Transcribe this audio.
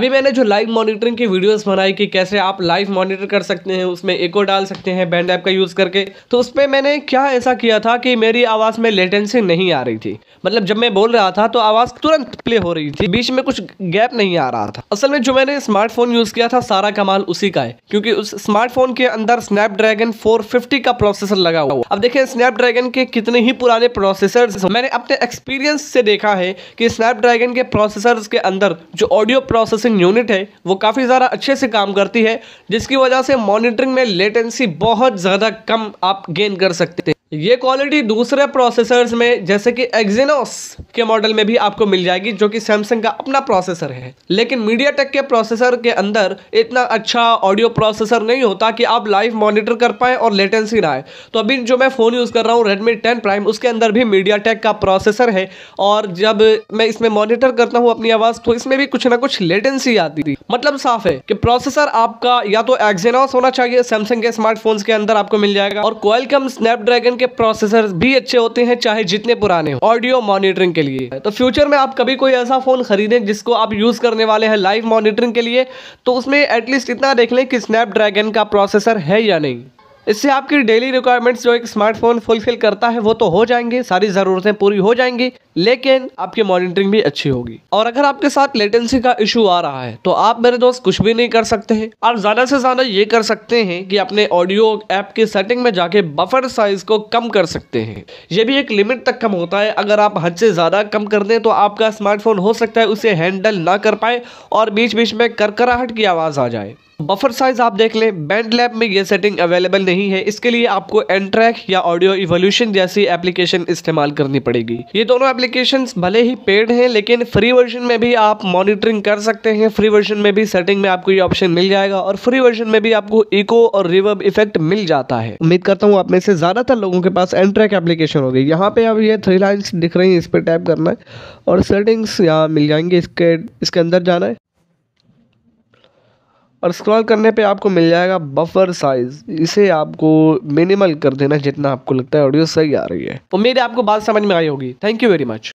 अभी मैंने जो लाइव मॉनिटरिंग की वीडियोस बनाई कि कैसे आप लाइव मॉनिटर कर सकते हैं उसमें एको डाल सकते हैं बैंड ऐप का यूज़ करके तो उसमें मैंने क्या ऐसा किया था कि मेरी आवाज़ में लेटेंसी नहीं आ रही थी मतलब जब मैं बोल रहा था तो आवाज़ तुरंत प्ले हो रही थी बीच में कुछ गैप नहीं आ रहा था असल में जो मैंने स्मार्टफोन यूज़ किया था सारा कमाल उसी का है क्योंकि उस स्मार्टफोन के अंदर स्नैपड्रैगन ड्रैगन का प्रोसेसर लगा हुआ अब देखें स्नैप के कितने ही पुराने प्रोसेसर मैंने अपने एक्सपीरियंस से देखा है कि स्नैप के प्रोसेसर के अंदर जो ऑडियो प्रोसेसिंग प्रोसेसिंग यूनिट है वो काफ़ी ज़्यादा अच्छे से काम करती है जिसकी वजह से मॉनिटरिंग में लेटेंसी बहुत ज़्यादा कम आप गेन कर सकते हैं ये क्वालिटी दूसरे प्रोसेसर्स में जैसे कि एक्जिनोस के मॉडल में भी आपको मिल जाएगी जो कि सैमसंग का अपना प्रोसेसर है लेकिन मीडिया टेक के प्रोसेसर के अंदर इतना अच्छा ऑडियो प्रोसेसर नहीं होता कि आप लाइव मॉनिटर कर पाए और लेटेंसी ना आए तो अभी जो मैं फ़ोन यूज़ कर रहा हूँ रेडमी टेन प्राइम उसके अंदर भी मीडिया टेक का प्रोसेसर है और जब मैं इसमें मॉनिटर करता हूँ अपनी आवाज़ तो इसमें भी कुछ ना कुछ लेटेंसी आती थी मतलब साफ है कि प्रोसेसर आपका या तो एक्जिनोस होना चाहिए सैमसंग के स्मार्टफोन्स के अंदर आपको मिल जाएगा और कोयल स्नैपड्रैगन के प्रोसेसर भी अच्छे होते हैं चाहे जितने पुराने ऑडियो मॉनिटरिंग के लिए तो फ्यूचर में आप कभी कोई ऐसा फोन खरीदें जिसको आप यूज करने वाले हैं लाइव मॉनिटरिंग के लिए तो उसमें एटलीस्ट इतना देख लें कि स्नैपड्रैगन का प्रोसेसर है या नहीं इससे आपकी डेली रिक्वायरमेंट्स जो एक स्मार्टफोन फुलफिल करता है वो तो हो जाएंगे सारी ज़रूरतें पूरी हो जाएंगी लेकिन आपकी मॉनिटरिंग भी अच्छी होगी और अगर आपके साथ लेटेंसी का इशू आ रहा है तो आप मेरे दोस्त कुछ भी नहीं कर सकते हैं आप ज़्यादा से ज़्यादा ये कर सकते हैं कि अपने ऑडियो ऐप की सेटिंग में जाके बफर साइज को कम कर सकते हैं ये भी एक लिमिट तक कम होता है अगर आप हद से ज़्यादा कम कर दें तो आपका स्मार्टफोन हो सकता है उसे हैंडल ना कर पाए और बीच बीच में करकराहट की आवाज़ आ जाए बफर साइज आप देख लें बैंड लैब में ये सेटिंग अवेलेबल नहीं नहीं है इसके लिए आपको एंट्रैक या ऑडियो इवोल्यूशन जैसी एप्लीकेशन इस्तेमाल करनी पड़ेगी ये दोनों एप्लीकेशन भले ही पेड हैं लेकिन फ्री वर्जन में भी आप मॉनिटरिंग कर सकते हैं फ्री वर्जन में भी सेटिंग में आपको ये ऑप्शन मिल जाएगा और फ्री वर्जन में भी आपको इको और रिवर्ब इफेक्ट मिल जाता है उम्मीद करता हूँ आप में से ज़्यादातर लोगों के पास एंट्रैक एप्लीकेशन होगी यहाँ पे अब ये थ्री लाइन्स दिख रही है इस पर टैप करना है और सेटिंग्स यहाँ मिल जाएंगे इसके इसके अंदर जाना है और स्क्रॉल करने पे आपको मिल जाएगा बफर साइज इसे आपको मिनिमल कर देना जितना आपको लगता है ऑडियो सही आ रही है उम्मीद है आपको बात समझ में आई होगी थैंक यू वेरी मच